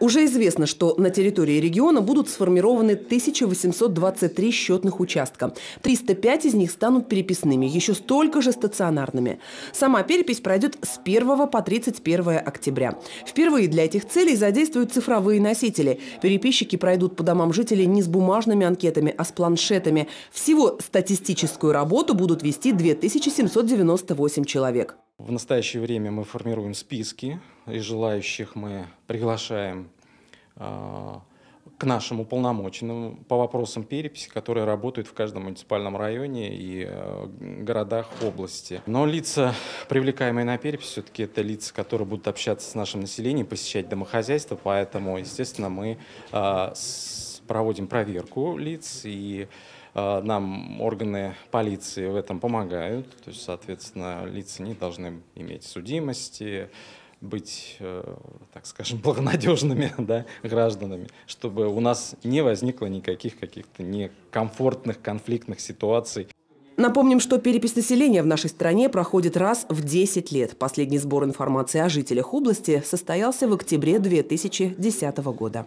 Уже известно, что на территории региона будут сформированы 1823 счетных участка. 305 из них станут переписными, еще столько же стационарными. Сама перепись пройдет с 1 по 31 октября. Впервые для этих целей задействуют цифровые носители. Переписчики пройдут по домам жителей не с бумажными анкетами, а с планшетами. Всего статистическую работу будут вести 2798 человек. В настоящее время мы формируем списки, и желающих мы приглашаем а, к нашему уполномоченным по вопросам переписи, которые работают в каждом муниципальном районе и а, городах области. Но лица, привлекаемые на перепись, все-таки это лица, которые будут общаться с нашим населением, посещать домохозяйство, поэтому, естественно, мы а, с проводим проверку лиц, и э, нам органы полиции в этом помогают. То есть, соответственно, лица не должны иметь судимости, быть, э, так скажем, благонадежными да, гражданами, чтобы у нас не возникло никаких каких-то некомфортных, конфликтных ситуаций. Напомним, что перепись населения в нашей стране проходит раз в 10 лет. Последний сбор информации о жителях области состоялся в октябре 2010 года.